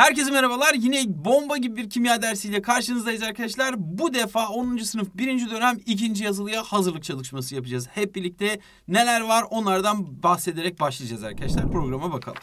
Herkese merhabalar. Yine bomba gibi bir kimya dersiyle karşınızdayız arkadaşlar. Bu defa 10. sınıf 1. dönem 2. yazılıya hazırlık çalışması yapacağız. Hep birlikte neler var onlardan bahsederek başlayacağız arkadaşlar. Programa bakalım.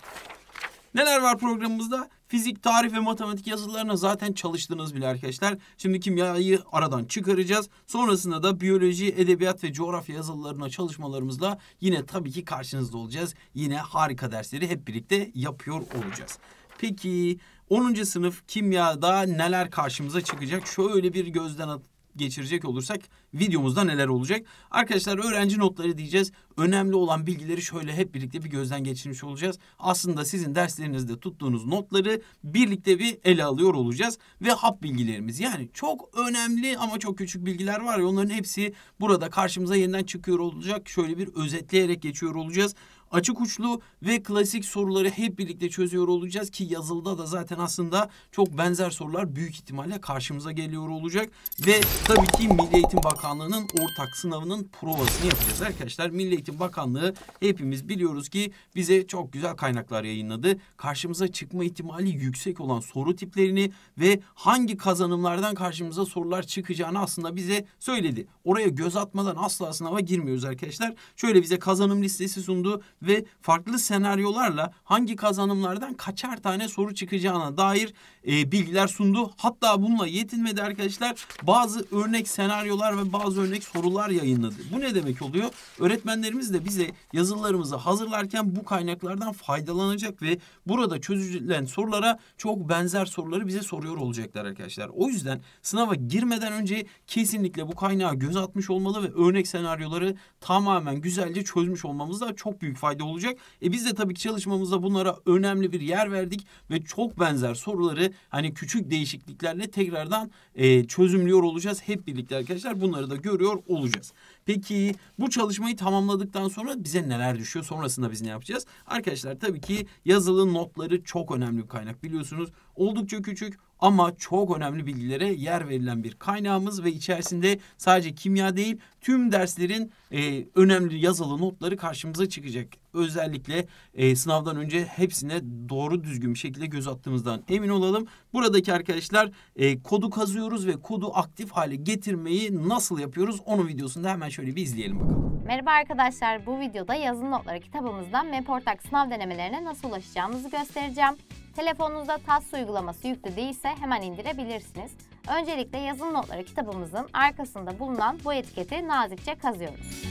Neler var programımızda? Fizik, tarih ve matematik yazılarına zaten çalıştınız bile arkadaşlar. Şimdi kimyayı aradan çıkaracağız. Sonrasında da biyoloji, edebiyat ve coğrafya yazılarına çalışmalarımızla yine tabii ki karşınızda olacağız. Yine harika dersleri hep birlikte yapıyor olacağız. Peki 10. sınıf kimyada neler karşımıza çıkacak? Şöyle bir gözden geçirecek olursak videomuzda neler olacak? Arkadaşlar öğrenci notları diyeceğiz. Önemli olan bilgileri şöyle hep birlikte bir gözden geçirmiş olacağız. Aslında sizin derslerinizde tuttuğunuz notları birlikte bir ele alıyor olacağız. Ve hap bilgilerimiz yani çok önemli ama çok küçük bilgiler var ya onların hepsi burada karşımıza yeniden çıkıyor olacak. Şöyle bir özetleyerek geçiyor olacağız açık uçlu ve klasik soruları hep birlikte çözüyor olacağız ki yazılıda da zaten aslında çok benzer sorular büyük ihtimalle karşımıza geliyor olacak ve tabii ki Milli Eğitim Bakanlığı'nın ortak sınavının provasını yapacağız arkadaşlar. Milli Eğitim Bakanlığı hepimiz biliyoruz ki bize çok güzel kaynaklar yayınladı. Karşımıza çıkma ihtimali yüksek olan soru tiplerini ve hangi kazanımlardan karşımıza sorular çıkacağını aslında bize söyledi. Oraya göz atmadan asla sınava girmiyoruz arkadaşlar. Şöyle bize kazanım listesi sundu ve farklı senaryolarla hangi kazanımlardan kaçar tane soru çıkacağına dair e, bilgiler sundu. Hatta bununla yetinmedi arkadaşlar. Bazı örnek senaryolar ve bazı örnek sorular yayınladı. Bu ne demek oluyor? Öğretmenlerimiz de bize yazılarımızı hazırlarken bu kaynaklardan faydalanacak ve burada çözülen sorulara çok benzer soruları bize soruyor olacaklar arkadaşlar. O yüzden sınava girmeden önce kesinlikle bu kaynağa göz atmış olmalı ve örnek senaryoları tamamen güzelce çözmüş olmamızda çok büyük fayda olacak. E biz de tabii ki çalışmamızda bunlara önemli bir yer verdik ve çok benzer soruları hani küçük değişikliklerle tekrardan e, çözümlüyor olacağız. Hep birlikte arkadaşlar bunları da görüyor olacağız. Peki bu çalışmayı tamamladıktan sonra bize neler düşüyor? Sonrasında biz ne yapacağız? Arkadaşlar tabii ki yazılı notları çok önemli bir kaynak biliyorsunuz. Oldukça küçük ama çok önemli bilgilere yer verilen bir kaynağımız ve içerisinde sadece kimya değil tüm derslerin e, önemli yazılı notları karşımıza çıkacak. Özellikle e, sınavdan önce hepsine doğru düzgün bir şekilde göz attığımızdan emin olalım. Buradaki arkadaşlar e, kodu kazıyoruz ve kodu aktif hale getirmeyi nasıl yapıyoruz onun videosunda hemen Şöyle bir izleyelim bakalım. Merhaba arkadaşlar. Bu videoda yazılı notları kitabımızdan MEPORTAK sınav denemelerine nasıl ulaşacağımızı göstereceğim. Telefonunuzda TAS uygulaması yüklü değilse hemen indirebilirsiniz. Öncelikle yazılı notları kitabımızın arkasında bulunan bu etiketi nazikçe kazıyoruz.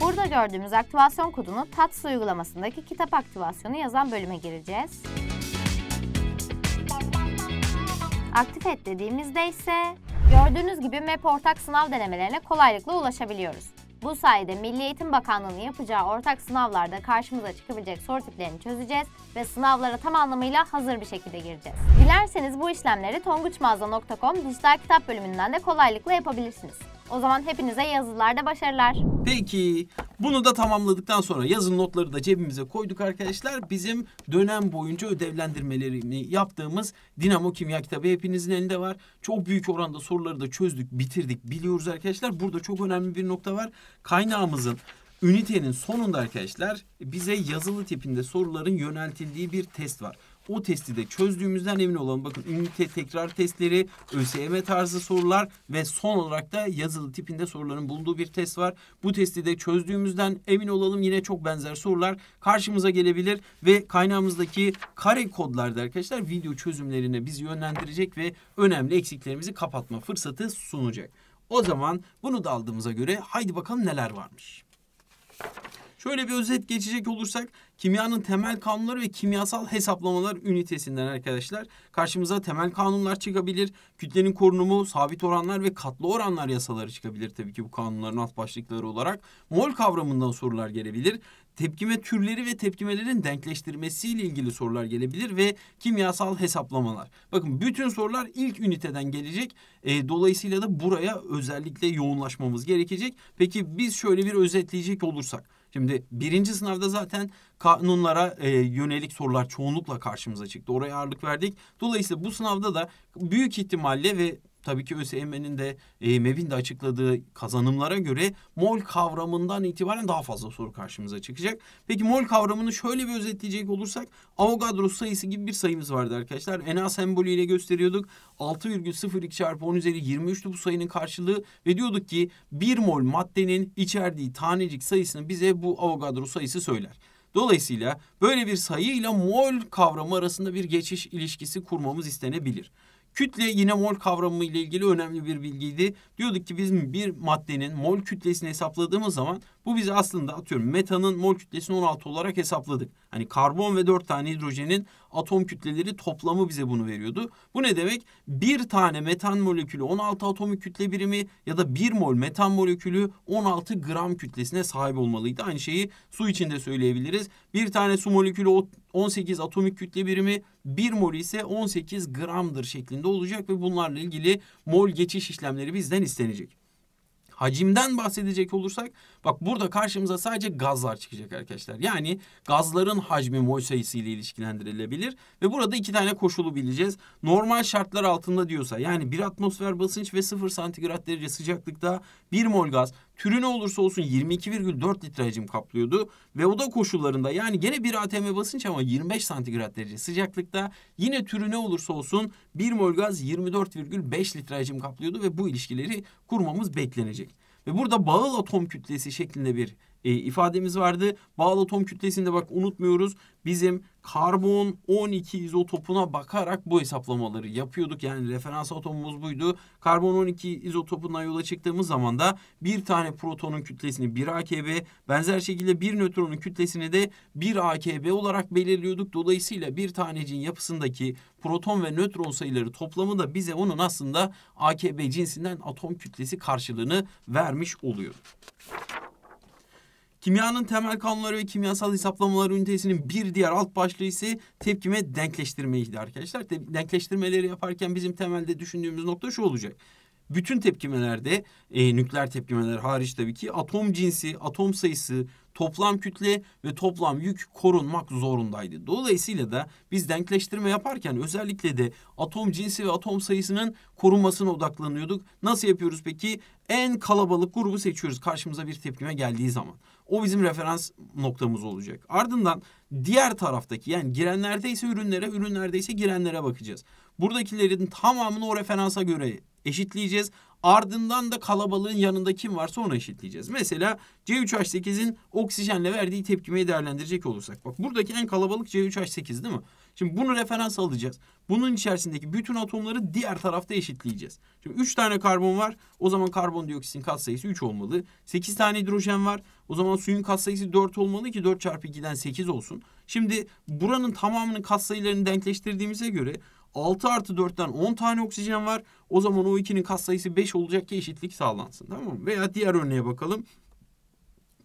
Burada gördüğümüz aktivasyon kodunu TATS uygulamasındaki kitap aktivasyonu yazan bölüme gireceğiz. Aktif et dediğimizde ise gördüğünüz gibi MEP ortak sınav denemelerine kolaylıkla ulaşabiliyoruz. Bu sayede Milli Eğitim Bakanlığı'nın yapacağı ortak sınavlarda karşımıza çıkabilecek soru tiplerini çözeceğiz ve sınavlara tam anlamıyla hazır bir şekilde gireceğiz. Dilerseniz bu işlemleri tonguçmağaza.com dijital kitap bölümünden de kolaylıkla yapabilirsiniz. O zaman hepinize yazılarda başarılar. Peki bunu da tamamladıktan sonra yazın notları da cebimize koyduk arkadaşlar. Bizim dönem boyunca ödevlendirmelerini yaptığımız Dinamo Kimya kitabı hepinizin elinde var. Çok büyük oranda soruları da çözdük, bitirdik, biliyoruz arkadaşlar. Burada çok önemli bir nokta var. Kaynağımızın Ünitenin sonunda arkadaşlar bize yazılı tipinde soruların yöneltildiği bir test var o testi de çözdüğümüzden emin olalım. Bakın ünite tekrar testleri, ÖSYM tarzı sorular ve son olarak da yazılı tipinde soruların bulunduğu bir test var. Bu testi de çözdüğümüzden emin olalım. Yine çok benzer sorular karşımıza gelebilir ve kaynağımızdaki kare kodlarda arkadaşlar video çözümlerine bizi yönlendirecek ve önemli eksiklerimizi kapatma fırsatı sunacak. O zaman bunu da aldığımıza göre haydi bakalım neler varmış. Şöyle bir özet geçecek olursak Kimyanın temel kanunları ve kimyasal hesaplamalar ünitesinden arkadaşlar karşımıza temel kanunlar çıkabilir. Kütlenin korunumu, sabit oranlar ve katlı oranlar yasaları çıkabilir tabii ki bu kanunların alt başlıkları olarak. Mol kavramından sorular gelebilir. Tepkime türleri ve tepkimelerin denkleştirmesiyle ilgili sorular gelebilir ve kimyasal hesaplamalar. Bakın bütün sorular ilk üniteden gelecek. E, dolayısıyla da buraya özellikle yoğunlaşmamız gerekecek. Peki biz şöyle bir özetleyecek olursak Şimdi birinci sınavda zaten kanunlara e, yönelik sorular çoğunlukla karşımıza çıktı. Oraya ağırlık verdik. Dolayısıyla bu sınavda da büyük ihtimalle ve tabii ki ÖSYM'nin de e, MEV'in de açıkladığı kazanımlara göre mol kavramından itibaren daha fazla soru karşımıza çıkacak. Peki mol kavramını şöyle bir özetleyecek olursak Avogadro sayısı gibi bir sayımız vardı arkadaşlar. NA sembolüyle gösteriyorduk. 6,02 çarpı 10 üzeri 23'tü bu sayının karşılığı ve diyorduk ki 1 mol maddenin içerdiği tanecik sayısını bize bu Avogadro sayısı söyler. Dolayısıyla böyle bir sayı ile mol kavramı arasında bir geçiş ilişkisi kurmamız istenebilir. Kütle yine mol kavramı ile ilgili önemli bir bilgiydi. Diyorduk ki bizim bir maddenin mol kütlesini hesapladığımız zaman bu bizi aslında atıyorum metanın mol kütlesini 16 olarak hesapladık. Hani karbon ve 4 tane hidrojenin atom kütleleri toplamı bize bunu veriyordu. Bu ne demek? Bir tane metan molekülü 16 atomik kütle birimi ya da 1 mol metan molekülü 16 gram kütlesine sahip olmalıydı. Aynı şeyi su için de söyleyebiliriz. Bir tane su molekülü 18 atomik kütle birimi 1 mol ise 18 gramdır şeklinde olacak ve bunlarla ilgili mol geçiş işlemleri bizden istenecek hacimden bahsedecek olursak bak burada karşımıza sadece gazlar çıkacak arkadaşlar. Yani gazların hacmi mol sayısı ile ilişkilendirilebilir ve burada iki tane koşulu bileceğiz. Normal şartlar altında diyorsa yani bir atmosfer basınç ve sıfır santigrat derece sıcaklıkta bir mol gaz Türü ne olursa olsun 22,4 litre hacim kaplıyordu ve oda koşullarında yani gene bir ATM basınç ama 25 santigrat derece sıcaklıkta yine türü ne olursa olsun 1 mol gaz 24,5 litre hacim kaplıyordu ve bu ilişkileri kurmamız beklenecek. Ve burada bağıl atom kütlesi şeklinde bir e, ifademiz vardı. Bağlı atom kütlesinde bak unutmuyoruz. Bizim karbon 12 izotopuna bakarak bu hesaplamaları yapıyorduk. Yani referans atomumuz buydu. Karbon 12 izotopundan yola çıktığımız zaman da bir tane protonun kütlesini 1 AKB, benzer şekilde bir nötronun kütlesini de 1 AKB olarak belirliyorduk. Dolayısıyla bir tanecin yapısındaki proton ve nötron sayıları toplamı da bize onun aslında AKB cinsinden atom kütlesi karşılığını vermiş oluyor. Kimyanın temel kanunları ve kimyasal hesaplamalar ünitesinin bir diğer alt başlığı ise tepkime denkleştirmeydi arkadaşlar. Denkleştirmeleri yaparken bizim temelde düşündüğümüz nokta şu olacak bütün tepkimelerde e, nükleer tepkimeler hariç tabii ki atom cinsi, atom sayısı, toplam kütle ve toplam yük korunmak zorundaydı. Dolayısıyla da biz denkleştirme yaparken özellikle de atom cinsi ve atom sayısının korunmasına odaklanıyorduk. Nasıl yapıyoruz peki? En kalabalık grubu seçiyoruz karşımıza bir tepkime geldiği zaman. O bizim referans noktamız olacak. Ardından diğer taraftaki yani girenlerde ise ürünlere, ürünlerde ise girenlere bakacağız. Buradakilerin tamamını o referansa göre eşitleyeceğiz. Ardından da kalabalığın yanında kim varsa onu eşitleyeceğiz. Mesela C3H8'in oksijenle verdiği tepkimeyi değerlendirecek olursak. Bak buradaki en kalabalık C3H8 değil mi? Şimdi bunu referans alacağız. Bunun içerisindeki bütün atomları diğer tarafta eşitleyeceğiz. Şimdi 3 tane karbon var. O zaman karbondioksitin katsayısı 3 olmalı. 8 tane hidrojen var. O zaman suyun katsayısı 4 olmalı ki 4 çarpı 2'den 8 olsun. Şimdi buranın tamamının katsayılarını denkleştirdiğimize göre 6 artı 4'ten 10 tane oksijen var. O zaman o 2'nin katsayısı 5 olacak ki eşitlik sağlansın. Tamam mı? Veya diğer örneğe bakalım.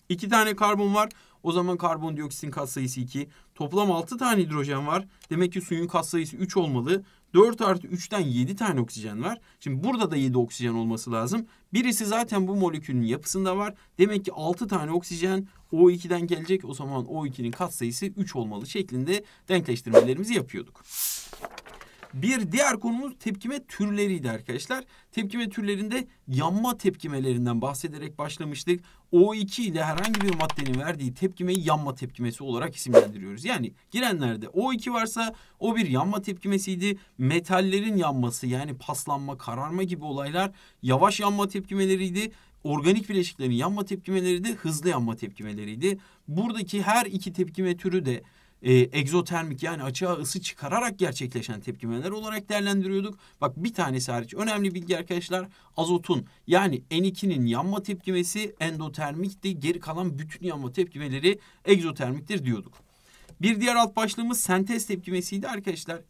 2 tane karbon var. O zaman karbondioksitin katsayısı 2. Toplam 6 tane hidrojen var. Demek ki suyun katsayısı 3 olmalı. 4 artı 3'ten 7 tane oksijen var. Şimdi burada da 7 oksijen olması lazım. Birisi zaten bu molekülün yapısında var. Demek ki 6 tane oksijen O2'den gelecek. O zaman O2'nin katsayısı 3 olmalı şeklinde denkleştirmelerimizi yapıyorduk. Bir diğer konumuz tepkime türleriydi arkadaşlar. Tepkime türlerinde yanma tepkimelerinden bahsederek başlamıştık. O2 ile herhangi bir maddenin verdiği tepkimeyi yanma tepkimesi olarak isimlendiriyoruz. Yani girenlerde O2 varsa o bir yanma tepkimesiydi. Metallerin yanması yani paslanma, kararma gibi olaylar yavaş yanma tepkimeleriydi organik bileşiklerin yanma tepkimeleri de hızlı yanma tepkimeleriydi. Buradaki her iki tepkime türü de e, egzotermik yani açığa ısı çıkararak gerçekleşen tepkimeler olarak değerlendiriyorduk. Bak bir tanesi hariç önemli bilgi arkadaşlar azotun yani N2'nin yanma tepkimesi endotermikti. Geri kalan bütün yanma tepkimeleri egzotermiktir diyorduk. Bir diğer alt başlığımız sentez tepkimesiydi arkadaşlar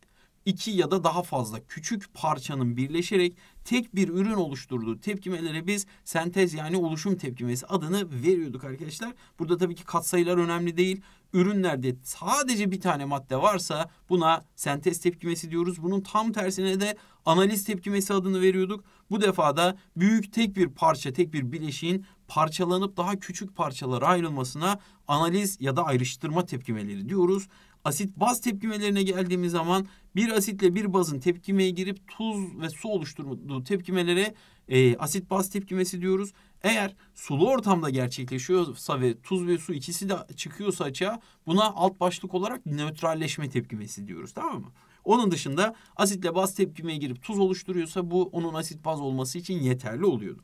iki ya da daha fazla küçük parçanın birleşerek tek bir ürün oluşturduğu tepkimelere biz sentez yani oluşum tepkimesi adını veriyorduk arkadaşlar. Burada tabii ki katsayılar önemli değil ürünlerde sadece bir tane madde varsa buna sentez tepkimesi diyoruz. Bunun tam tersine de analiz tepkimesi adını veriyorduk. Bu defa da büyük tek bir parça, tek bir bileşiğin parçalanıp daha küçük parçalara ayrılmasına analiz ya da ayrıştırma tepkimeleri diyoruz. Asit baz tepkimelerine geldiğimiz zaman bir asitle bir bazın tepkimeye girip tuz ve su oluşturduğu tepkimelere e, asit baz tepkimesi diyoruz. Eğer sulu ortamda gerçekleşiyorsa ve tuz ve su ikisi de çıkıyorsa açığa buna alt başlık olarak nötralleşme tepkimesi diyoruz tamam mı? Onun dışında asitle baz tepkimeye girip tuz oluşturuyorsa bu onun asit baz olması için yeterli oluyordu.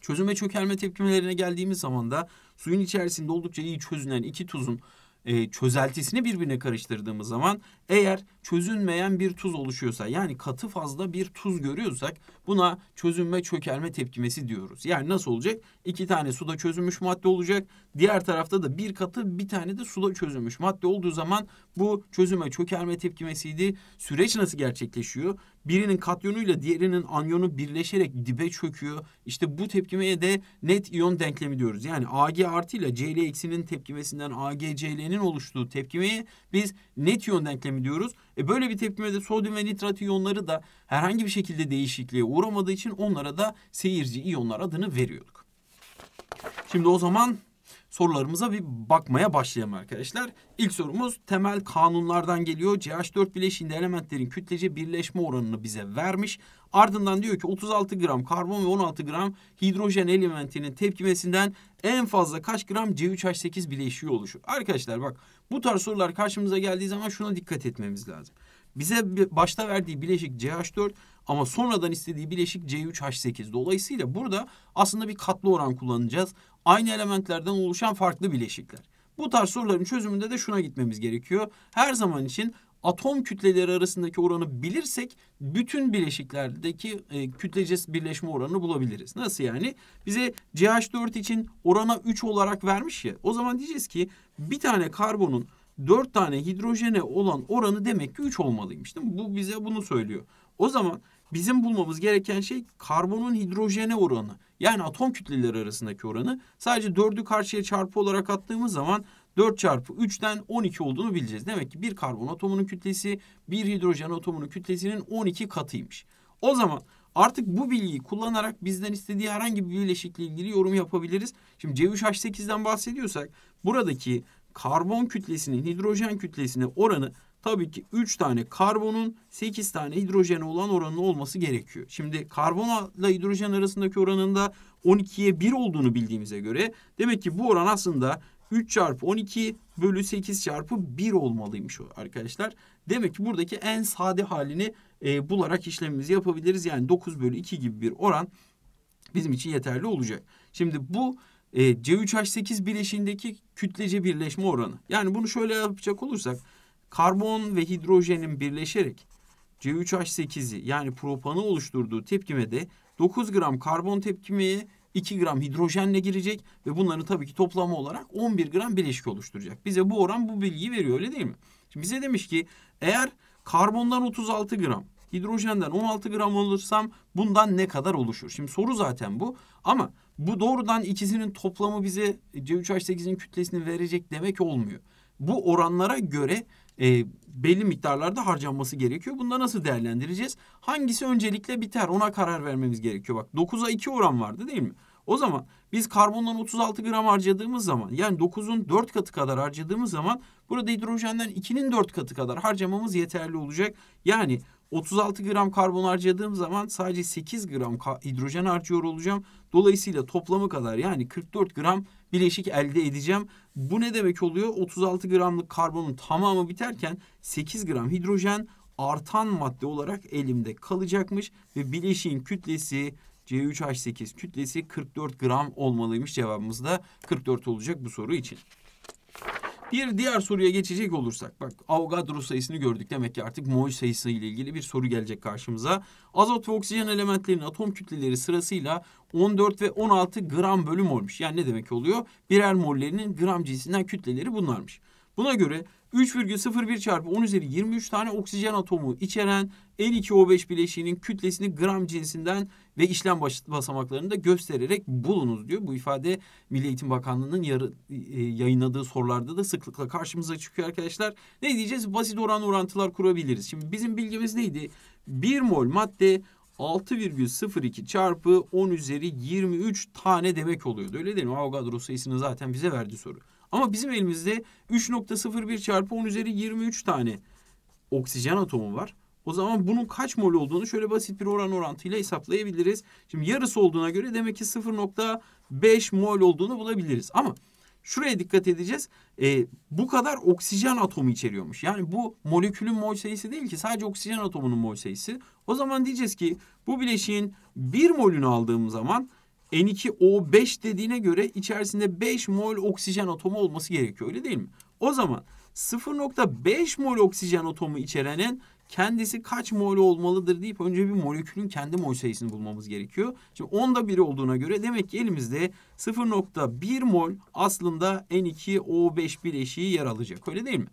Çözüme çökelme tepkimelerine geldiğimiz zaman da suyun içerisinde oldukça iyi çözünen iki tuzun e, çözeltisini birbirine karıştırdığımız zaman eğer çözünmeyen bir tuz oluşuyorsa yani katı fazla bir tuz görüyorsak buna çözünme çökelme tepkimesi diyoruz. Yani nasıl olacak? İki tane suda çözünmüş madde olacak. Diğer tarafta da bir katı bir tane de suda çözünmüş madde olduğu zaman bu çözüme çökelme tepkimesiydi. Süreç nasıl gerçekleşiyor? Birinin katyonuyla diğerinin anyonu birleşerek dibe çöküyor. İşte bu tepkimeye de net iyon denklemi diyoruz. Yani Ag artı ile Cl eksinin tepkimesinden AgCl'nin oluştuğu tepkimeyi biz net iyon denklemi diyoruz e böyle bir tepkimede sodyum ve nitrat iyonları da herhangi bir şekilde değişikliğe uğramadığı için onlara da seyirci iyonlar adını veriyorduk. Şimdi o zaman sorularımıza bir bakmaya başlayalım arkadaşlar. İlk sorumuz temel kanunlardan geliyor. CH4 bileşiğinde elementlerin kütlece birleşme oranını bize vermiş. Ardından diyor ki 36 gram karbon ve 16 gram hidrojen elementinin tepkimesinden en fazla kaç gram C3H8 bileşiği oluşur? Arkadaşlar bak bu tarz sorular karşımıza geldiği zaman şuna dikkat etmemiz lazım. Bize başta verdiği bileşik CH4 ama sonradan istediği bileşik C3H8. Dolayısıyla burada aslında bir katlı oran kullanacağız. Aynı elementlerden oluşan farklı bileşikler. Bu tarz soruların çözümünde de şuna gitmemiz gerekiyor. Her zaman için atom kütleleri arasındaki oranı bilirsek bütün bileşiklerdeki e, kütlece birleşme oranını bulabiliriz. Nasıl yani? Bize CH4 için orana 3 olarak vermiş ya. O zaman diyeceğiz ki bir tane karbonun 4 tane hidrojene olan oranı demek ki 3 olmalıymış. Değil mi? Bu bize bunu söylüyor. O zaman bizim bulmamız gereken şey karbonun hidrojene oranı. Yani atom kütleleri arasındaki oranı. Sadece 4'ü karşıya çarpı olarak attığımız zaman 4 çarpı 3'ten 12 olduğunu bileceğiz. Demek ki bir karbon atomunun kütlesi bir hidrojen atomunun kütlesinin 12 katıymış. O zaman artık bu bilgiyi kullanarak bizden istediği herhangi bir bileşikle ilgili yorum yapabiliriz. Şimdi C3H8'den bahsediyorsak buradaki karbon kütlesinin hidrojen kütlesine oranı tabii ki 3 tane karbonun 8 tane hidrojene olan oranı olması gerekiyor. Şimdi karbonla hidrojen arasındaki oranında 12'ye 1 olduğunu bildiğimize göre demek ki bu oran aslında 3 çarpı 12 bölü 8 çarpı 1 olmalıymış arkadaşlar. Demek ki buradaki en sade halini e, bularak işlemimizi yapabiliriz. Yani 9 bölü 2 gibi bir oran bizim için yeterli olacak. Şimdi bu e, C3H8 bileşiğindeki kütlece birleşme oranı. Yani bunu şöyle yapacak olursak karbon ve hidrojenin birleşerek C3H8'i yani propanı oluşturduğu tepkimede 9 gram karbon tepkimeyi 2 gram hidrojenle girecek ve bunların tabii ki toplamı olarak 11 gram bileşik oluşturacak. Bize bu oran bu bilgiyi veriyor öyle değil mi? Şimdi bize demiş ki eğer karbondan 36 gram, hidrojenden 16 gram olursam bundan ne kadar oluşur? Şimdi soru zaten bu ama bu doğrudan ikisinin toplamı bize C3H8'in kütlesini verecek demek olmuyor. Bu oranlara göre e, belli miktarlarda harcanması gerekiyor. Bunda nasıl değerlendireceğiz? Hangisi öncelikle biter ona karar vermemiz gerekiyor. Bak 9'a 2 oran vardı değil mi? O zaman biz karbondan 36 gram harcadığımız zaman yani 9'un 4 katı kadar harcadığımız zaman burada hidrojenden 2'nin 4 katı kadar harcamamız yeterli olacak. Yani 36 gram karbon harcadığım zaman sadece 8 gram hidrojen harcıyor olacağım. Dolayısıyla toplamı kadar yani 44 gram bileşik elde edeceğim. Bu ne demek oluyor? 36 gramlık karbonun tamamı biterken 8 gram hidrojen artan madde olarak elimde kalacakmış ve bileşiğin kütlesi C3H8 kütlesi 44 gram olmalıymış cevabımız da 44 olacak bu soru için. Bir diğer soruya geçecek olursak bak Avogadro sayısını gördük demek ki artık mol sayısı ile ilgili bir soru gelecek karşımıza. Azot ve oksijen elementlerinin atom kütleleri sırasıyla 14 ve 16 gram bölüm olmuş. Yani ne demek oluyor? Birer mollerinin gram cinsinden kütleleri bunlarmış. Buna göre 3,01 çarpı 10 üzeri 23 tane oksijen atomu içeren N2O5 bileşiğinin kütlesini gram cinsinden ve işlem basamaklarını da göstererek bulunuz diyor. Bu ifade Milli Eğitim Bakanlığı'nın yarı, e, yayınladığı sorularda da sıklıkla karşımıza çıkıyor arkadaşlar. Ne diyeceğiz? Basit oran orantılar kurabiliriz. Şimdi bizim bilgimiz neydi? 1 mol madde 6,02 çarpı 10 üzeri 23 tane demek oluyordu. Öyle değil mi? Avogadro sayısını zaten bize verdi soru. Ama bizim elimizde 3.01 çarpı 10 üzeri 23 tane oksijen atomu var. O zaman bunun kaç mol olduğunu şöyle basit bir oran orantıyla hesaplayabiliriz. Şimdi yarısı olduğuna göre demek ki 0.5 mol olduğunu bulabiliriz. Ama şuraya dikkat edeceğiz. E, bu kadar oksijen atomu içeriyormuş. Yani bu molekülün mol sayısı değil ki sadece oksijen atomunun mol sayısı. O zaman diyeceğiz ki bu bileşiğin 1 molünü aldığım zaman N2O5 dediğine göre içerisinde 5 mol oksijen atomu olması gerekiyor öyle değil mi? O zaman 0.5 mol oksijen atomu içerenin kendisi kaç mol olmalıdır deyip önce bir molekülün kendi mol sayısını bulmamız gerekiyor. Şimdi onda biri olduğuna göre demek ki elimizde 0.1 mol aslında N2O5 bileşiği yer alacak. Öyle değil mi?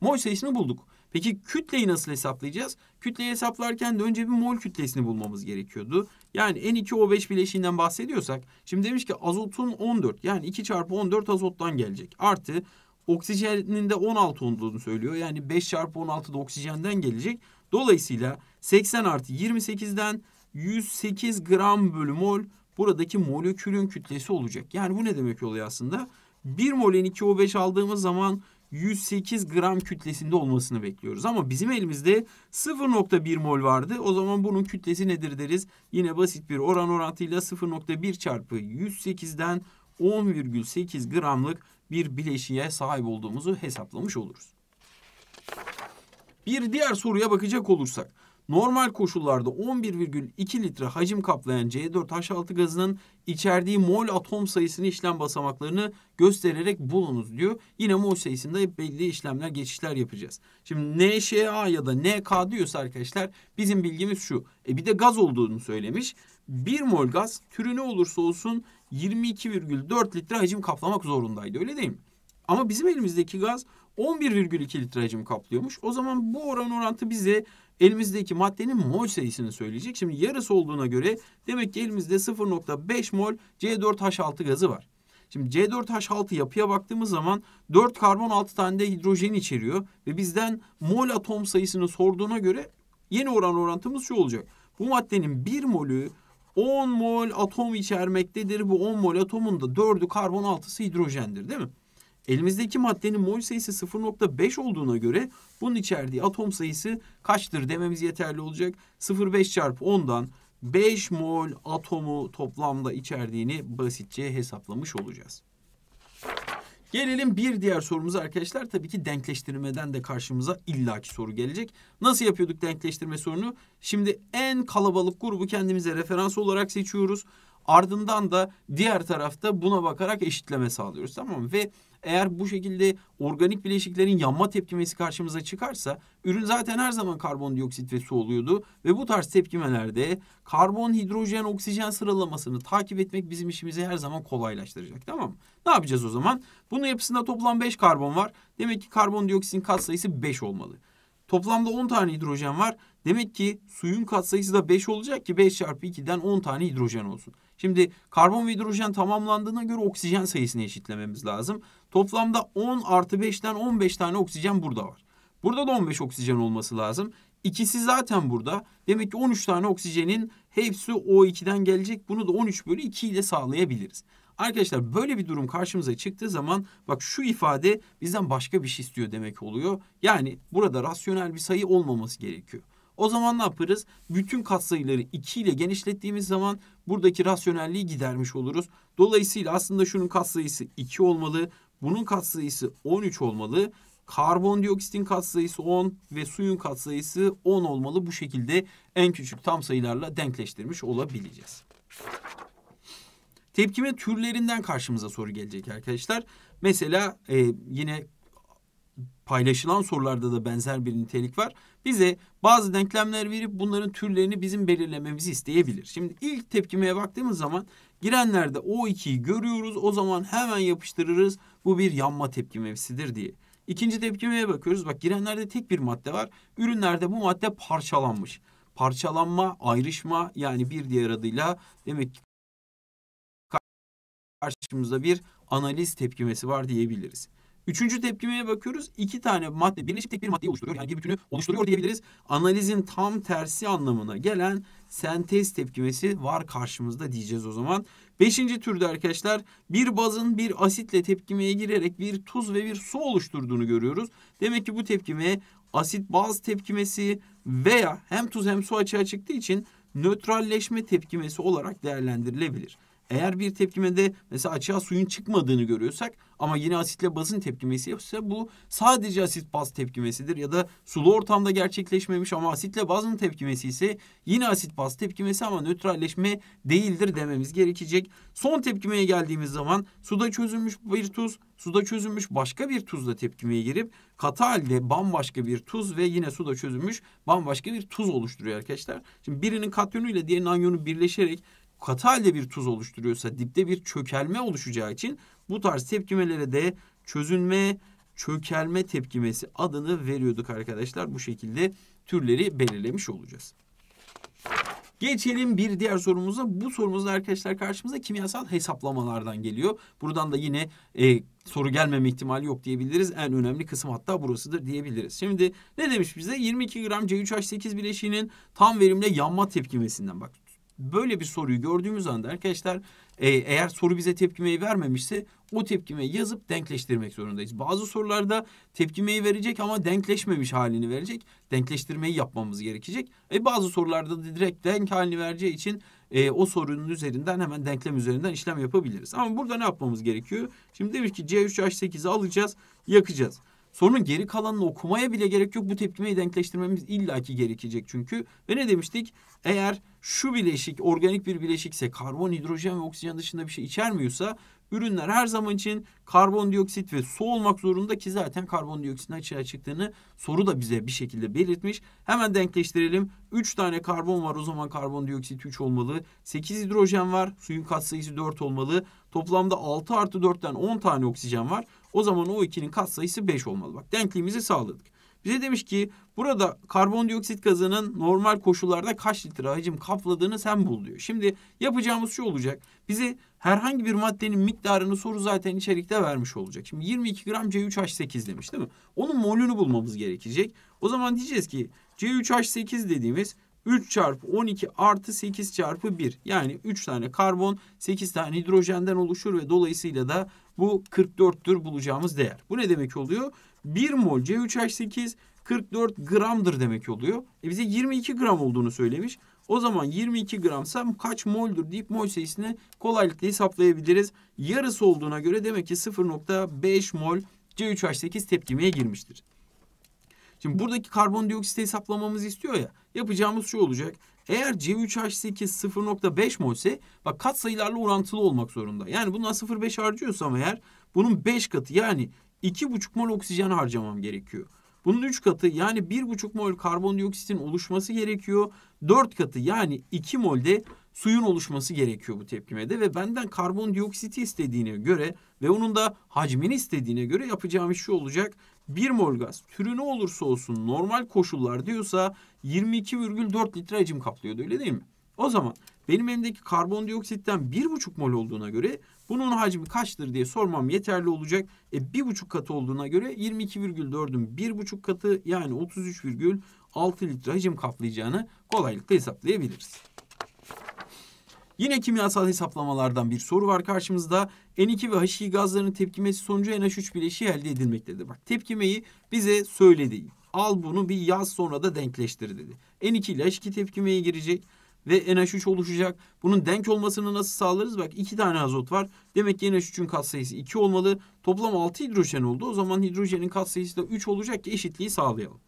Mol sayısını bulduk. Peki kütleyi nasıl hesaplayacağız? Kütleyi hesaplarken de önce bir mol kütlesini bulmamız gerekiyordu. Yani N2O5 bileşiğinden bahsediyorsak şimdi demiş ki azotun 14 yani 2 çarpı 14 azottan gelecek. Artı oksijenin de 16 olduğunu söylüyor. Yani 5 çarpı 16 da oksijenden gelecek. Dolayısıyla 80 artı 28'den 108 gram bölü mol buradaki molekülün kütlesi olacak. Yani bu ne demek oluyor aslında? 1 mol N2O5 aldığımız zaman 108 gram kütlesinde olmasını bekliyoruz. Ama bizim elimizde 0.1 mol vardı. O zaman bunun kütlesi nedir deriz. Yine basit bir oran orantıyla 0.1 çarpı 108'den 10,8 gramlık bir bileşiğe sahip olduğumuzu hesaplamış oluruz. Bir diğer soruya bakacak olursak, normal koşullarda 11,2 litre hacim kaplayan C4H6 gazının içerdiği mol atom sayısını işlem basamaklarını göstererek bulunuz diyor. Yine mol sayısında belli işlemler, geçişler yapacağız. Şimdi NŞA ya da NK diyorsa arkadaşlar bizim bilgimiz şu. E bir de gaz olduğunu söylemiş. 1 mol gaz türü ne olursa olsun 22,4 litre hacim kaplamak zorundaydı öyle değil mi? Ama bizim elimizdeki gaz 11,2 litre hacim kaplıyormuş. O zaman bu oran orantı bize elimizdeki maddenin mol sayısını söyleyecek. Şimdi yarısı olduğuna göre demek ki elimizde 0.5 mol C4H6 gazı var. Şimdi C4H6 yapıya baktığımız zaman 4 karbon 6 tane de hidrojen içeriyor. Ve bizden mol atom sayısını sorduğuna göre yeni oran orantımız şu olacak. Bu maddenin 1 molü 10 mol atom içermektedir. Bu 10 mol atomun da 4'ü karbon 6'sı hidrojendir değil mi? Elimizdeki maddenin mol sayısı 0.5 olduğuna göre bunun içerdiği atom sayısı kaçtır dememiz yeterli olacak. 0.5 çarpı 10'dan 5 mol atomu toplamda içerdiğini basitçe hesaplamış olacağız. Gelelim bir diğer sorumuza arkadaşlar. Tabii ki denkleştirmeden de karşımıza illaki soru gelecek. Nasıl yapıyorduk denkleştirme sorunu? Şimdi en kalabalık grubu kendimize referans olarak seçiyoruz. Ardından da diğer tarafta buna bakarak eşitleme sağlıyoruz tamam mı? Ve eğer bu şekilde organik bileşiklerin yanma tepkimesi karşımıza çıkarsa ürün zaten her zaman karbondioksit ve su oluyordu ve bu tarz tepkimelerde karbon, hidrojen, oksijen sıralamasını takip etmek bizim işimizi her zaman kolaylaştıracak tamam mı? Ne yapacağız o zaman? Bunun yapısında toplam 5 karbon var. Demek ki karbondioksitin katsayısı 5 olmalı. Toplamda 10 tane hidrojen var. Demek ki suyun katsayısı da 5 olacak ki 5 çarpı 2'den 10 tane hidrojen olsun. Şimdi karbon ve hidrojen tamamlandığına göre oksijen sayısını eşitlememiz lazım. Toplamda 10 artı 5'ten 15 tane oksijen burada var. Burada da 15 oksijen olması lazım. İkisi zaten burada. Demek ki 13 tane oksijenin hepsi O2'den gelecek. Bunu da 13 bölü 2 ile sağlayabiliriz. Arkadaşlar böyle bir durum karşımıza çıktığı zaman bak şu ifade bizden başka bir şey istiyor demek oluyor. Yani burada rasyonel bir sayı olmaması gerekiyor. O zaman ne yaparız? Bütün katsayıları 2 ile genişlettiğimiz zaman buradaki rasyonelliği gidermiş oluruz. Dolayısıyla aslında şunun katsayısı 2 olmalı. Bunun katsayısı 13 olmalı. Karbondioksitin katsayısı 10 ve suyun katsayısı 10 olmalı. Bu şekilde en küçük tam sayılarla denkleştirmiş olabileceğiz. Tepkime türlerinden karşımıza soru gelecek arkadaşlar. Mesela e, yine paylaşılan sorularda da benzer bir nitelik var. Bize bazı denklemler verip bunların türlerini bizim belirlememizi isteyebilir. Şimdi ilk tepkimeye baktığımız zaman girenlerde O2'yi görüyoruz. O zaman hemen yapıştırırız. Bu bir yanma tepkimesidir diye. İkinci tepkimeye bakıyoruz. Bak girenlerde tek bir madde var. Ürünlerde bu madde parçalanmış. Parçalanma, ayrışma yani bir diğer adıyla demek ki karşımızda bir analiz tepkimesi var diyebiliriz. Üçüncü tepkimeye bakıyoruz. İki tane madde birleşip tek bir maddeyi oluşturuyor. Yani bir bütünü oluşturuyor diyebiliriz. Analizin tam tersi anlamına gelen sentez tepkimesi var karşımızda diyeceğiz o zaman. Beşinci türde arkadaşlar bir bazın bir asitle tepkimeye girerek bir tuz ve bir su oluşturduğunu görüyoruz. Demek ki bu tepkimeye asit baz tepkimesi veya hem tuz hem su açığa çıktığı için nötralleşme tepkimesi olarak değerlendirilebilir. Eğer bir tepkimede mesela açığa suyun çıkmadığını görüyorsak ama yine asitle bazın tepkimesi ise bu sadece asit baz tepkimesidir ya da sulu ortamda gerçekleşmemiş ama asitle bazın tepkimesi ise yine asit baz tepkimesi ama nötralleşme değildir dememiz gerekecek. Son tepkimeye geldiğimiz zaman suda çözülmüş bir tuz, suda çözülmüş başka bir tuzla tepkimeye girip katı halde bambaşka bir tuz ve yine suda çözülmüş bambaşka bir tuz oluşturuyor arkadaşlar. Şimdi birinin katyonu ile diğerinin anyonu birleşerek katı halde bir tuz oluşturuyorsa dipte bir çökelme oluşacağı için bu tarz tepkimelere de çözünme, çökelme tepkimesi adını veriyorduk arkadaşlar. Bu şekilde türleri belirlemiş olacağız. Geçelim bir diğer sorumuza. Bu sorumuzda arkadaşlar karşımıza kimyasal hesaplamalardan geliyor. Buradan da yine e, soru gelmeme ihtimali yok diyebiliriz. En önemli kısım hatta burasıdır diyebiliriz. Şimdi ne demiş bize? 22 gram C3H8 bileşiğinin tam verimle yanma tepkimesinden bak böyle bir soruyu gördüğümüz anda arkadaşlar e, eğer soru bize tepkimeyi vermemişse o tepkimeyi yazıp denkleştirmek zorundayız. Bazı sorularda tepkimeyi verecek ama denkleşmemiş halini verecek. Denkleştirmeyi yapmamız gerekecek. E, bazı sorularda da direkt denk halini vereceği için e, o sorunun üzerinden hemen denklem üzerinden işlem yapabiliriz. Ama burada ne yapmamız gerekiyor? Şimdi demiş ki C3H8'i alacağız, yakacağız. Sorunun geri kalanını okumaya bile gerek yok. Bu tepkimeyi denkleştirmemiz illaki gerekecek çünkü. Ve ne demiştik? Eğer şu bileşik organik bir bileşikse karbon, hidrojen ve oksijen dışında bir şey içermiyorsa ürünler her zaman için karbondioksit ve su olmak zorunda ki zaten karbondioksitin açığa çıktığını soru da bize bir şekilde belirtmiş. Hemen denkleştirelim. 3 tane karbon var o zaman karbondioksit 3 olmalı. 8 hidrojen var suyun katsayısı 4 olmalı. Toplamda 6 artı 4'ten 10 tane oksijen var. O zaman o ikinin sayısı 5 olmalı. Bak denkliğimizi sağladık. Bize demiş ki burada karbondioksit gazının normal koşullarda kaç litre hacim kapladığını sen bul diyor. Şimdi yapacağımız şu olacak. Bize herhangi bir maddenin miktarını soru zaten içerikte vermiş olacak. Şimdi 22 gram C3H8 demiş değil mi? Onun molünü bulmamız gerekecek. O zaman diyeceğiz ki C3H8 dediğimiz 3 çarpı 12 artı 8 çarpı 1. Yani 3 tane karbon 8 tane hidrojenden oluşur ve dolayısıyla da bu 44'tür bulacağımız değer. Bu ne demek oluyor? 1 mol C3H8 44 gramdır demek oluyor. E bize 22 gram olduğunu söylemiş. O zaman 22 gramsa kaç moldur deyip mol sayısını kolaylıkla hesaplayabiliriz. Yarısı olduğuna göre demek ki 0.5 mol C3H8 tepkimeye girmiştir. Şimdi buradaki karbondioksiti hesaplamamızı istiyor ya. Yapacağımız şu olacak. Eğer C3H8 0.5 mol ise bak kat sayılarla orantılı olmak zorunda. Yani bundan 0.5 harcıyorsam eğer bunun 5 katı yani 2.5 mol oksijen harcamam gerekiyor. Bunun 3 katı yani 1.5 mol karbondioksitin oluşması gerekiyor. 4 katı yani 2 mol de suyun oluşması gerekiyor bu tepkimede ve benden karbondioksiti istediğine göre ve onun da hacmini istediğine göre yapacağım iş şu olacak. 1 mol gaz türü ne olursa olsun normal koşullar diyorsa 22,4 litre hacim kaplıyordu öyle değil mi? O zaman benim elimdeki karbondioksitten 1,5 mol olduğuna göre bunun hacmi kaçtır diye sormam yeterli olacak. E 1,5 katı olduğuna göre 22,4'ün 1,5 katı yani 33,6 litre hacim kaplayacağını kolaylıkla hesaplayabiliriz. Yine kimyasal hesaplamalardan bir soru var karşımızda. N2 ve H2 gazlarının tepkimesi sonucu NH3 bileşiği elde edilmektedir. Bak tepkimeyi bize söyledi. Al bunu bir yaz sonra da denkleştir dedi. N2 ile H2 tepkimeye girecek ve NH3 oluşacak. Bunun denk olmasını nasıl sağlarız? Bak iki tane azot var. Demek ki NH3'ün katsayısı 2 olmalı. Toplam 6 hidrojen oldu. O zaman hidrojenin katsayısı da 3 olacak ki eşitliği sağlayalım.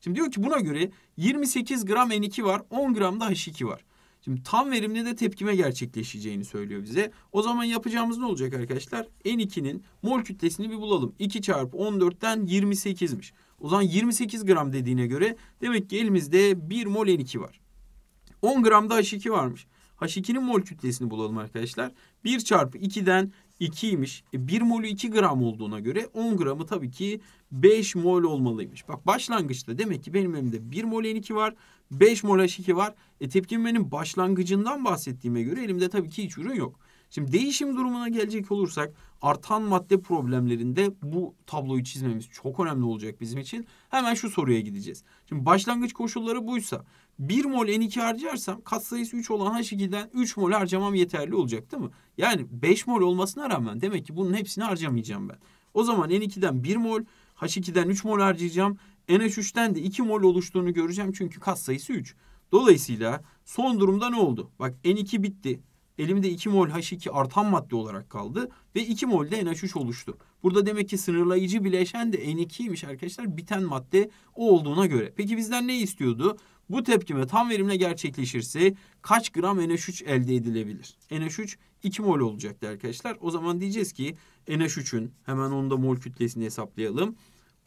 Şimdi diyor ki buna göre 28 gram N2 var, 10 gram da H2 var. Şimdi tam verimli de tepkime gerçekleşeceğini söylüyor bize. O zaman yapacağımız ne olacak arkadaşlar? N2'nin mol kütlesini bir bulalım. 2 çarpı 14'ten 28'miş. O zaman 28 gram dediğine göre demek ki elimizde 1 mol N2 var. 10 gramda H2 varmış. H2'nin mol kütlesini bulalım arkadaşlar. 1 çarpı 2'den 2'ymiş. E 1 molü 2 gram olduğuna göre 10 gramı tabii ki 5 mol olmalıymış. Bak başlangıçta demek ki benim elimde 1 mol N2 var, 5 mol H2 var. E tepkimenin başlangıcından bahsettiğime göre elimde tabii ki hiç ürün yok. Şimdi değişim durumuna gelecek olursak artan madde problemlerinde bu tabloyu çizmemiz çok önemli olacak bizim için. Hemen şu soruya gideceğiz. Şimdi başlangıç koşulları buysa 1 mol N2 harcarsam katsayısı 3 olan H2'den 3 mol harcamam yeterli olacak değil mi? Yani 5 mol olmasına rağmen demek ki bunun hepsini harcamayacağım ben. O zaman N2'den 1 mol, H2'den 3 mol harcayacağım. NH3'ten de 2 mol oluştuğunu göreceğim çünkü katsayısı 3. Dolayısıyla son durumda ne oldu? Bak N2 bitti. Elimde 2 mol H2 artan madde olarak kaldı ve 2 mol de NH3 oluştu. Burada demek ki sınırlayıcı bileşen de N2'ymiş arkadaşlar. Biten madde o olduğuna göre. Peki bizden ne istiyordu? Bu tepkime tam verimle gerçekleşirse kaç gram NH3 elde edilebilir? NH3 2 mol olacaktı arkadaşlar. O zaman diyeceğiz ki NH3'ün hemen onu da mol kütlesini hesaplayalım.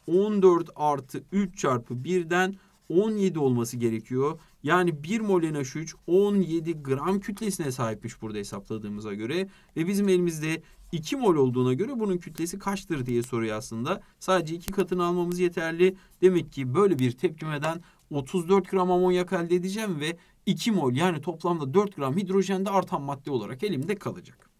14 artı 3 çarpı 1'den 17 olması gerekiyor. Yani 1 mol NH3 17 gram kütlesine sahipmiş burada hesapladığımıza göre. Ve bizim elimizde 2 mol olduğuna göre bunun kütlesi kaçtır diye soruyor aslında. Sadece 2 katını almamız yeterli. Demek ki böyle bir tepkimeden 34 gram amonyak elde edeceğim ve 2 mol yani toplamda 4 gram hidrojen de artan madde olarak elimde kalacak.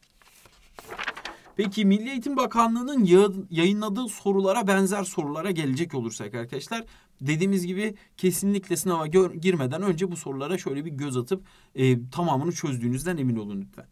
Peki Milli Eğitim Bakanlığı'nın yayınladığı sorulara benzer sorulara gelecek olursak arkadaşlar Dediğimiz gibi kesinlikle sınava girmeden önce bu sorulara şöyle bir göz atıp e, tamamını çözdüğünüzden emin olun lütfen.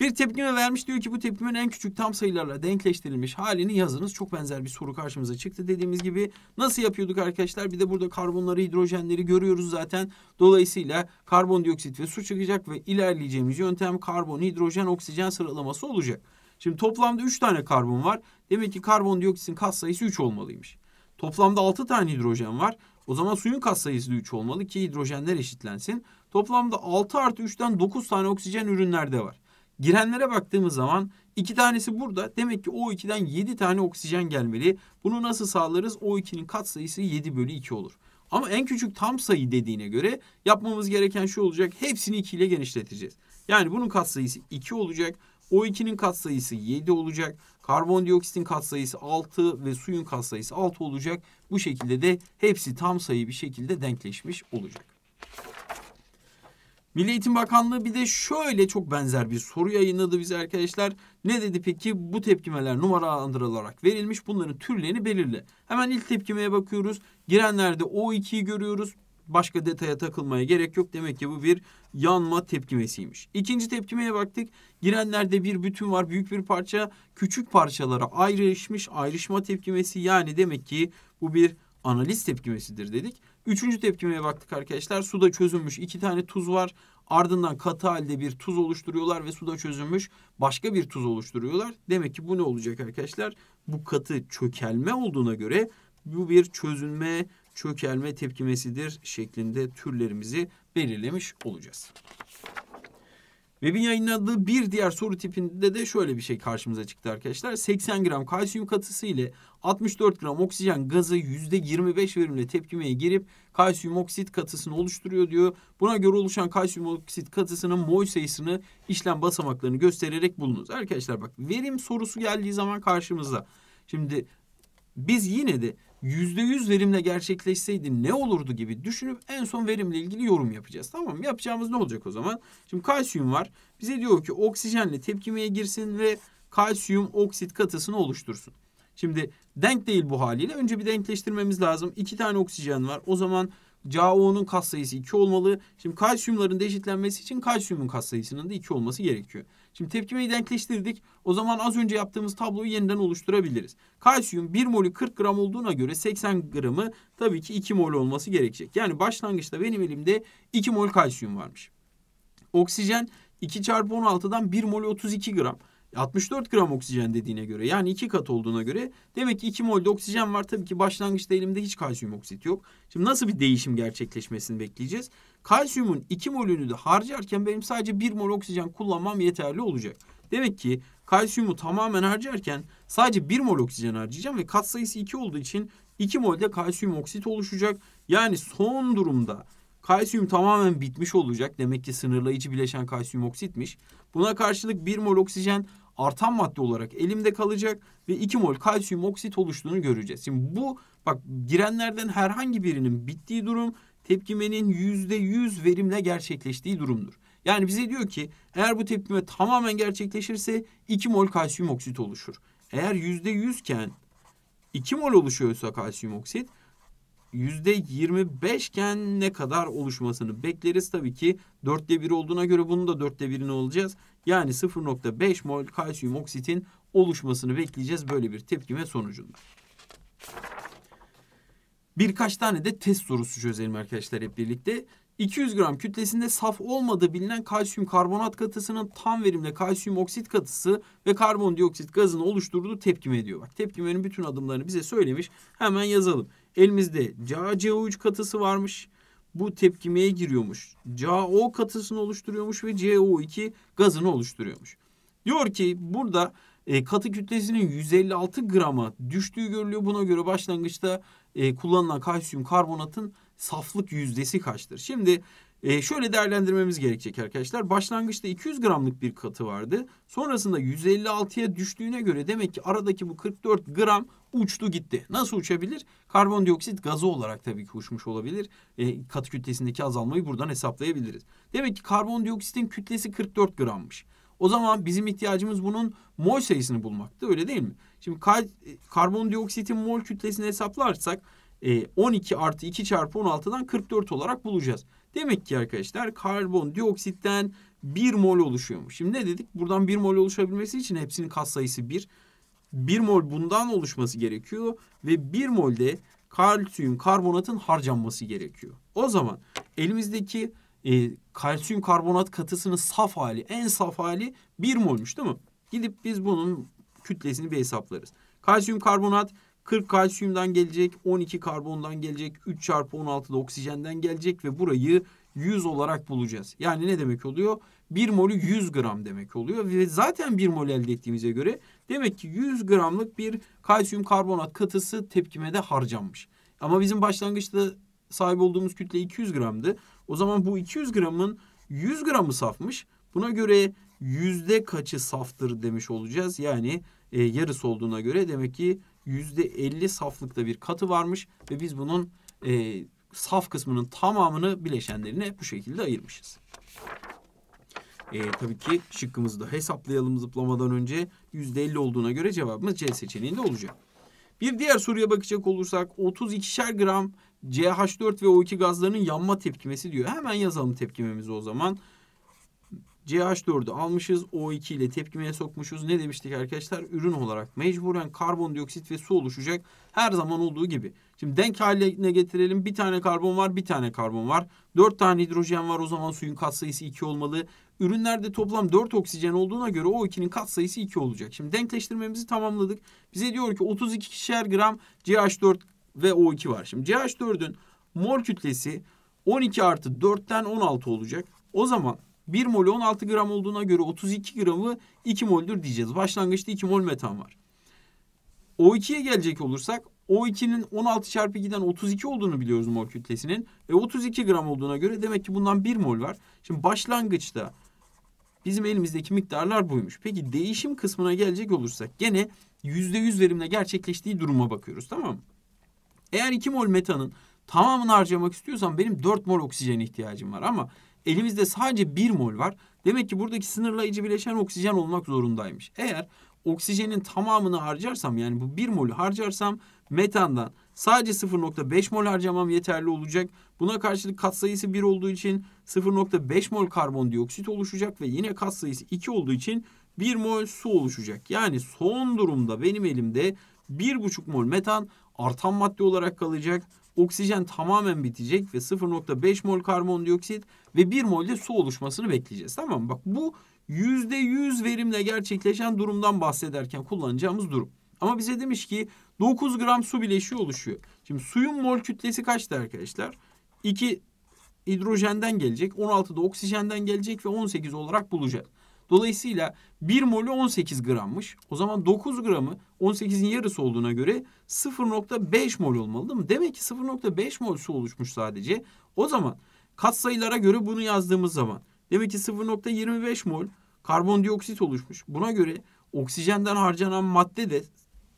Bir tepkime vermiş diyor ki bu tepkimin en küçük tam sayılarla denkleştirilmiş halini yazınız. Çok benzer bir soru karşımıza çıktı. Dediğimiz gibi nasıl yapıyorduk arkadaşlar? Bir de burada karbonları, hidrojenleri görüyoruz zaten. Dolayısıyla karbondioksit ve su çıkacak ve ilerleyeceğimiz yöntem karbon, hidrojen, oksijen sıralaması olacak. Şimdi toplamda 3 tane karbon var. Demek ki karbondioksitin kat sayısı 3 olmalıymış. Toplamda 6 tane hidrojen var. O zaman suyun katsayısı da 3 olmalı ki hidrojenler eşitlensin. Toplamda 6 artı 3'ten 9 tane oksijen ürünlerde var. Girenlere baktığımız zaman 2 tanesi burada. Demek ki O2'den 7 tane oksijen gelmeli. Bunu nasıl sağlarız? O2'nin katsayısı 7 bölü 2 olur. Ama en küçük tam sayı dediğine göre yapmamız gereken şu olacak. Hepsini 2 ile genişleteceğiz. Yani bunun katsayısı 2 olacak. O2'nin katsayısı 7 olacak. Karbondioksitin katsayısı 6 ve suyun katsayısı 6 olacak. Bu şekilde de hepsi tam sayı bir şekilde denkleşmiş olacak. Milli Eğitim Bakanlığı bir de şöyle çok benzer bir soru yayınladı bize arkadaşlar. Ne dedi peki? Bu tepkimeler numaralandırılarak verilmiş. Bunların türlerini belirle. Hemen ilk tepkimeye bakıyoruz. Girenlerde O2'yi görüyoruz. Başka detaya takılmaya gerek yok. Demek ki bu bir yanma tepkimesiymiş. İkinci tepkimeye baktık. Girenlerde bir bütün var. Büyük bir parça küçük parçalara ayrışmış. Ayrışma tepkimesi yani demek ki bu bir analiz tepkimesidir dedik. Üçüncü tepkimeye baktık arkadaşlar. Suda çözülmüş iki tane tuz var. Ardından katı halde bir tuz oluşturuyorlar ve suda çözülmüş başka bir tuz oluşturuyorlar. Demek ki bu ne olacak arkadaşlar? Bu katı çökelme olduğuna göre bu bir çözünme çökelme tepkimesidir şeklinde türlerimizi belirlemiş olacağız. Web'in yayınladığı bir diğer soru tipinde de şöyle bir şey karşımıza çıktı arkadaşlar. 80 gram kalsiyum katısı ile 64 gram oksijen gazı %25 verimle tepkimeye girip kalsiyum oksit katısını oluşturuyor diyor. Buna göre oluşan kalsiyum oksit katısının mol sayısını işlem basamaklarını göstererek bulunuz. Arkadaşlar bak verim sorusu geldiği zaman karşımıza. Şimdi biz yine de yüzde yüz verimle gerçekleşseydi ne olurdu gibi düşünüp en son verimle ilgili yorum yapacağız. Tamam mı? Yapacağımız ne olacak o zaman? Şimdi kalsiyum var. Bize diyor ki oksijenle tepkimeye girsin ve kalsiyum oksit katısını oluştursun. Şimdi denk değil bu haliyle. Önce bir denkleştirmemiz lazım. İki tane oksijen var. O zaman CaO'nun sayısı 2 olmalı. Şimdi kalsiyumların eşitlenmesi için kalsiyumun katsayısının da 2 olması gerekiyor. Şimdi tepkimeyi denkleştirdik. O zaman az önce yaptığımız tabloyu yeniden oluşturabiliriz. Kalsiyum 1 molü 40 gram olduğuna göre 80 gramı tabii ki 2 mol olması gerekecek. Yani başlangıçta benim elimde 2 mol kalsiyum varmış. Oksijen 2 çarpı 16'dan 1 mol 32 gram. 64 gram oksijen dediğine göre yani iki kat olduğuna göre demek ki 2 molde oksijen var. Tabii ki başlangıçta elimde hiç kalsiyum oksit yok. Şimdi nasıl bir değişim gerçekleşmesini bekleyeceğiz? Kalsiyumun 2 molünü de harcarken benim sadece 1 mol oksijen kullanmam yeterli olacak. Demek ki kalsiyumu tamamen harcarken sadece 1 mol oksijen harcayacağım ve kat sayısı 2 olduğu için 2 molde kalsiyum oksit oluşacak. Yani son durumda kalsiyum tamamen bitmiş olacak. Demek ki sınırlayıcı bileşen kalsiyum oksitmiş. Buna karşılık 1 mol oksijen artan madde olarak elimde kalacak ve 2 mol kalsiyum oksit oluştuğunu göreceğiz. Şimdi bu bak girenlerden herhangi birinin bittiği durum tepkimenin %100 verimle gerçekleştiği durumdur. Yani bize diyor ki eğer bu tepkime tamamen gerçekleşirse 2 mol kalsiyum oksit oluşur. Eğer %100 iken 2 mol oluşuyorsa kalsiyum oksit %25 iken ne kadar oluşmasını bekleriz. Tabii ki 4'te bir olduğuna göre bunu da 4'te birini olacağız. Yani 0.5 mol kalsiyum oksitin oluşmasını bekleyeceğiz böyle bir tepkime sonucunda. Birkaç tane de test sorusu çözelim arkadaşlar hep birlikte. 200 gram kütlesinde saf olmadığı bilinen kalsiyum karbonat katısının tam verimle kalsiyum oksit katısı ve karbondioksit gazını oluşturduğu tepkime ediyor. Bak tepkimenin bütün adımlarını bize söylemiş. Hemen yazalım. Elimizde CaCO3 katısı varmış bu tepkimeye giriyormuş. CaO katısını oluşturuyormuş ve CO2 gazını oluşturuyormuş. Diyor ki burada e, katı kütlesinin 156 grama düştüğü görülüyor. Buna göre başlangıçta e, kullanılan kalsiyum karbonatın saflık yüzdesi kaçtır? Şimdi e, şöyle değerlendirmemiz gerekecek arkadaşlar. Başlangıçta 200 gramlık bir katı vardı. Sonrasında 156'ya düştüğüne göre demek ki aradaki bu 44 gram uçtu gitti. Nasıl uçabilir? Karbondioksit gazı olarak tabii ki uçmuş olabilir. E, katı kütlesindeki azalmayı buradan hesaplayabiliriz. Demek ki karbondioksitin kütlesi 44 grammış. O zaman bizim ihtiyacımız bunun mol sayısını bulmaktı öyle değil mi? Şimdi kar e, karbondioksitin mol kütlesini hesaplarsak e, 12 artı 2 çarpı 16'dan 44 olarak bulacağız. Demek ki arkadaşlar karbondioksitten 1 mol oluşuyormuş. Şimdi ne dedik? Buradan 1 mol oluşabilmesi için hepsinin kat sayısı 1. 1 mol bundan oluşması gerekiyor ve 1 molde kalsiyum karbonatın harcanması gerekiyor. O zaman elimizdeki e, kalsiyum karbonat katısının saf hali, en saf hali 1 molmuş değil mi? Gidip biz bunun kütlesini bir hesaplarız. Kalsiyum karbonat 40 kalsiyumdan gelecek, 12 karbondan gelecek, 3 çarpı 16 da oksijenden gelecek ve burayı 100 olarak bulacağız. Yani ne demek oluyor? 1 molü 100 gram demek oluyor ve zaten 1 mol elde ettiğimize göre Demek ki 100 gramlık bir kalsiyum karbonat katısı tepkimede harcanmış. Ama bizim başlangıçta sahip olduğumuz kütle 200 gramdı. O zaman bu 200 gramın 100 gramı safmış. Buna göre yüzde kaçı saftır demiş olacağız. Yani e, yarısı olduğuna göre demek ki yüzde 50 saflıkta bir katı varmış. Ve biz bunun e, saf kısmının tamamını bileşenlerine bu şekilde ayırmışız. E, tabii ki şıkkımızı da hesaplayalım zıplamadan önce. yüzde %50 olduğuna göre cevabımız C seçeneğinde olacak. Bir diğer soruya bakacak olursak 32'şer gram CH4 ve O2 gazlarının yanma tepkimesi diyor. Hemen yazalım tepkimemizi o zaman. CH4'ü almışız. O2 ile tepkimeye sokmuşuz. Ne demiştik arkadaşlar? Ürün olarak mecburen karbondioksit ve su oluşacak. Her zaman olduğu gibi. Şimdi denk haline getirelim. Bir tane karbon var, bir tane karbon var. Dört tane hidrojen var. O zaman suyun katsayısı iki olmalı. Ürünlerde toplam dört oksijen olduğuna göre O2'nin katsayısı iki olacak. Şimdi denkleştirmemizi tamamladık. Bize diyor ki 32 kişer gram CH4 ve O2 var. Şimdi CH4'ün mol kütlesi 12 artı 4'ten 16 olacak. O zaman 1 mol 16 gram olduğuna göre 32 gramı 2 mol'dür diyeceğiz. Başlangıçta 2 mol metan var. O2'ye gelecek olursak O2'nin 16 çarpı 2'den 32 olduğunu biliyoruz mol kütlesinin. E 32 gram olduğuna göre demek ki bundan 1 mol var. Şimdi başlangıçta bizim elimizdeki miktarlar buymuş. Peki değişim kısmına gelecek olursak gene %100 verimle gerçekleştiği duruma bakıyoruz tamam mı? Eğer 2 mol metanın tamamını harcamak istiyorsam benim 4 mol oksijen ihtiyacım var ama Elimizde sadece bir mol var. Demek ki buradaki sınırlayıcı bileşen oksijen olmak zorundaymış. Eğer oksijenin tamamını harcarsam yani bu bir molü harcarsam metandan sadece 0.5 mol harcamam yeterli olacak. Buna karşılık katsayısı 1 olduğu için 0.5 mol karbondioksit oluşacak ve yine katsayısı 2 olduğu için 1 mol su oluşacak. Yani son durumda benim elimde 1.5 mol metan artan madde olarak kalacak oksijen tamamen bitecek ve 0.5 mol karbondioksit ve 1 mol de su oluşmasını bekleyeceğiz. Tamam mı? Bak bu %100 verimle gerçekleşen durumdan bahsederken kullanacağımız durum. Ama bize demiş ki 9 gram su bileşiği oluşuyor. Şimdi suyun mol kütlesi kaçtı arkadaşlar? 2 hidrojenden gelecek, 16 da oksijenden gelecek ve 18 olarak bulacağız. Dolayısıyla 1 molü 18 grammış. O zaman 9 gramı 18'in yarısı olduğuna göre 0.5 mol olmalı değil mi? Demek ki 0.5 mol su oluşmuş sadece. O zaman katsayılara göre bunu yazdığımız zaman demek ki 0.25 mol karbondioksit oluşmuş. Buna göre oksijenden harcanan madde de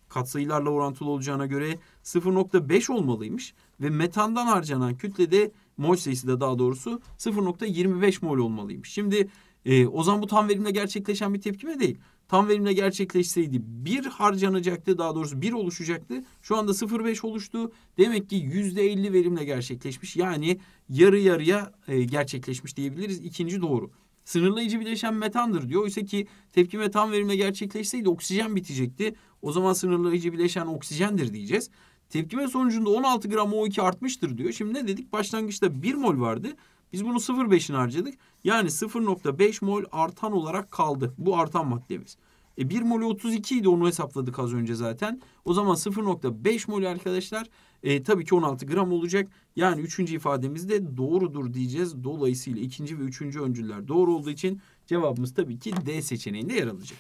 katsayılarla orantılı olacağına göre 0.5 olmalıymış ve metandan harcanan kütle de mol sayısı da daha doğrusu 0.25 mol olmalıymış. Şimdi e, o zaman bu tam verimle gerçekleşen bir tepkime değil. Tam verimle gerçekleşseydi bir harcanacaktı daha doğrusu bir oluşacaktı. Şu anda 0.5 oluştu. Demek ki yüzde %50 verimle gerçekleşmiş. Yani yarı yarıya e, gerçekleşmiş diyebiliriz. İkinci doğru. Sınırlayıcı bileşen metandır diyor. Oysa ki tepkime tam verimle gerçekleşseydi oksijen bitecekti. O zaman sınırlayıcı bileşen oksijendir diyeceğiz. Tepkime sonucunda 16 gram O2 artmıştır diyor. Şimdi ne dedik? Başlangıçta 1 mol vardı. Biz bunu 0.5'in harcadık. Yani 0.5 mol artan olarak kaldı. Bu artan maddemiz. E 1 mol 32 idi onu hesapladık az önce zaten. O zaman 0.5 mol arkadaşlar e, tabii ki 16 gram olacak. Yani üçüncü ifademiz de doğrudur diyeceğiz. Dolayısıyla ikinci ve üçüncü öncüler doğru olduğu için cevabımız tabii ki D seçeneğinde yer alacak.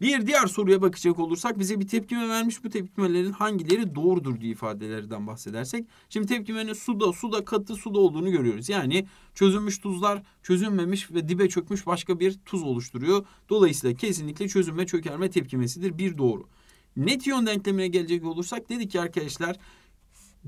Bir diğer soruya bakacak olursak bize bir tepkime vermiş. Bu tepkimelerin hangileri doğrudur diye ifadelerden bahsedersek. Şimdi tepkimenin suda, suda katı suda olduğunu görüyoruz. Yani çözünmüş tuzlar çözünmemiş ve dibe çökmüş başka bir tuz oluşturuyor. Dolayısıyla kesinlikle çözünme çökerme tepkimesidir. Bir doğru. Net yön denklemine gelecek olursak dedik ki arkadaşlar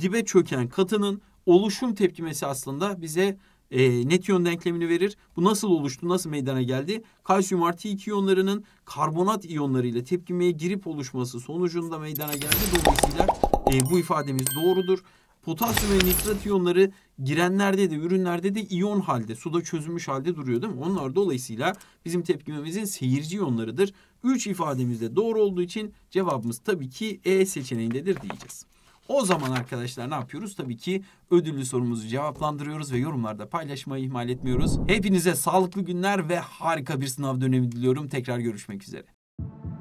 dibe çöken katının oluşum tepkimesi aslında bize e, net yön denklemini verir. Bu nasıl oluştu, nasıl meydana geldi? Kalsiyum artı 2 iyonlarının karbonat iyonlarıyla tepkimeye girip oluşması sonucunda meydana geldi. Dolayısıyla e, bu ifademiz doğrudur. Potasyum ve nitrat iyonları girenlerde de ürünlerde de iyon halde suda çözülmüş halde duruyor değil mi? Onlar dolayısıyla bizim tepkimemizin seyirci iyonlarıdır. 3 ifademiz de doğru olduğu için cevabımız tabii ki E seçeneğindedir diyeceğiz. O zaman arkadaşlar ne yapıyoruz? Tabii ki ödüllü sorumuzu cevaplandırıyoruz ve yorumlarda paylaşmayı ihmal etmiyoruz. Hepinize sağlıklı günler ve harika bir sınav dönemi diliyorum. Tekrar görüşmek üzere.